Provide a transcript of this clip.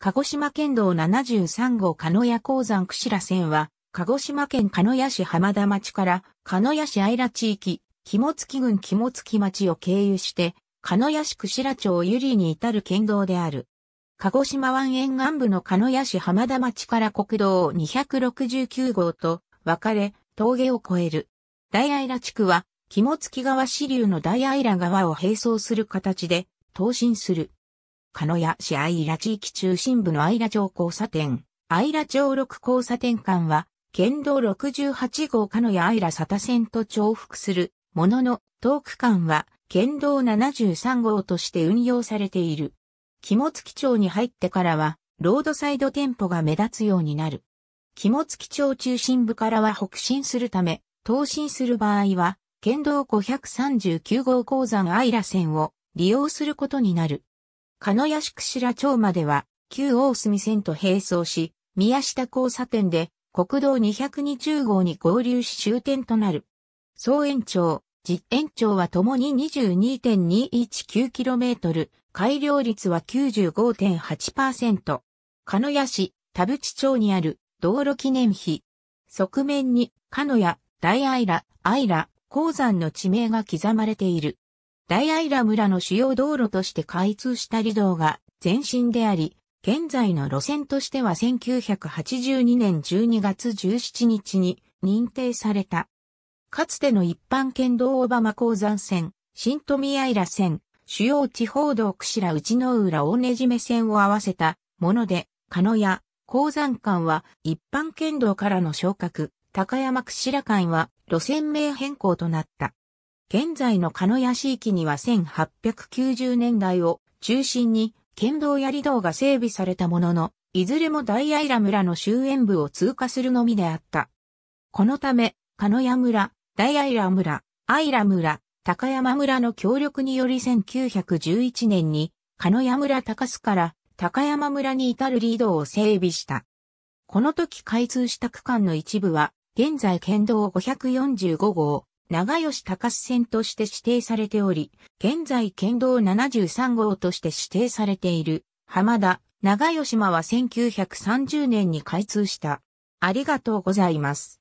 鹿児島県道73号鹿屋鉱山串良線は、鹿児島県鹿屋市浜田町から鹿屋市愛良地域、肝付郡肝付町を経由して、鹿屋市串良町ゆりに至る県道である。鹿児島湾沿岸部の鹿屋市浜田町から国道269号と分かれ、峠を越える。大愛良地区は、肝付川支流の大愛良川を並走する形で、東進する。鹿屋市愛良地域中心部の愛良町交差点、愛良町6交差点間は、県道68号鹿屋愛良佐田線と重複するものの、遠区間は、県道73号として運用されている。肝付町に入ってからは、ロードサイド店舗が目立つようになる。肝付町中心部からは北進するため、東進する場合は、県道539号鉱山アイラ線を利用することになる。鹿屋宿白町までは、旧大隅線と並走し、宮下交差点で国道220号に合流し終点となる。総延長、実延長はともに 22.219km、改良率は95.8%。鹿屋市、田淵町にある道路記念碑。側面に、鹿屋、大愛ら、愛ら、鉱山の地名が刻まれている。大アイラ村の主要道路として開通した離道が前身であり、現在の路線としては1982年12月17日に認定された。かつての一般県道バ浜鉱山線、新富アイラ線、主要地方道串良内の浦大根締め線を合わせたもので、鹿野や鉱山間は一般県道からの昇格、高山串良間は路線名変更となった。現在の鹿屋市域には1890年代を中心に県道や離道が整備されたものの、いずれも大アイラ村の終焉部を通過するのみであった。このため、鹿屋村、大アイラ村、アイラ村、高山村の協力により1911年に、鹿屋村高須から高山村に至る離道を整備した。この時開通した区間の一部は、現在県道545号、長吉高須線として指定されており、現在県道73号として指定されている、浜田、長吉間は1930年に開通した。ありがとうございます。